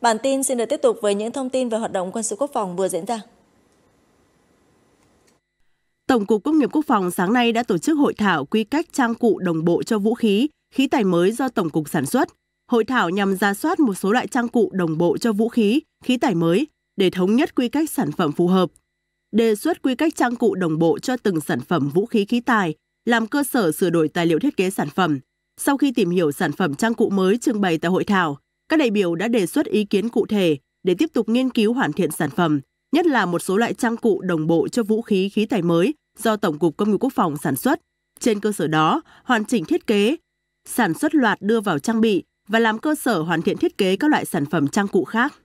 Bản tin xin được tiếp tục với những thông tin về hoạt động quân sự quốc phòng vừa diễn ra. Tổng cục Công nghiệp Quốc phòng sáng nay đã tổ chức hội thảo quy cách trang cụ đồng bộ cho vũ khí, khí tài mới do Tổng cục sản xuất. Hội thảo nhằm ra soát một số loại trang cụ đồng bộ cho vũ khí, khí tài mới để thống nhất quy cách sản phẩm phù hợp. Đề xuất quy cách trang cụ đồng bộ cho từng sản phẩm vũ khí khí tài, làm cơ sở sửa đổi tài liệu thiết kế sản phẩm. Sau khi tìm hiểu sản phẩm trang cụ mới trưng bày tại hội thảo, các đại biểu đã đề xuất ý kiến cụ thể để tiếp tục nghiên cứu hoàn thiện sản phẩm, nhất là một số loại trang cụ đồng bộ cho vũ khí khí tài mới do Tổng cục Công nghiệp Quốc phòng sản xuất. Trên cơ sở đó, hoàn chỉnh thiết kế, sản xuất loạt đưa vào trang bị và làm cơ sở hoàn thiện thiết kế các loại sản phẩm trang cụ khác.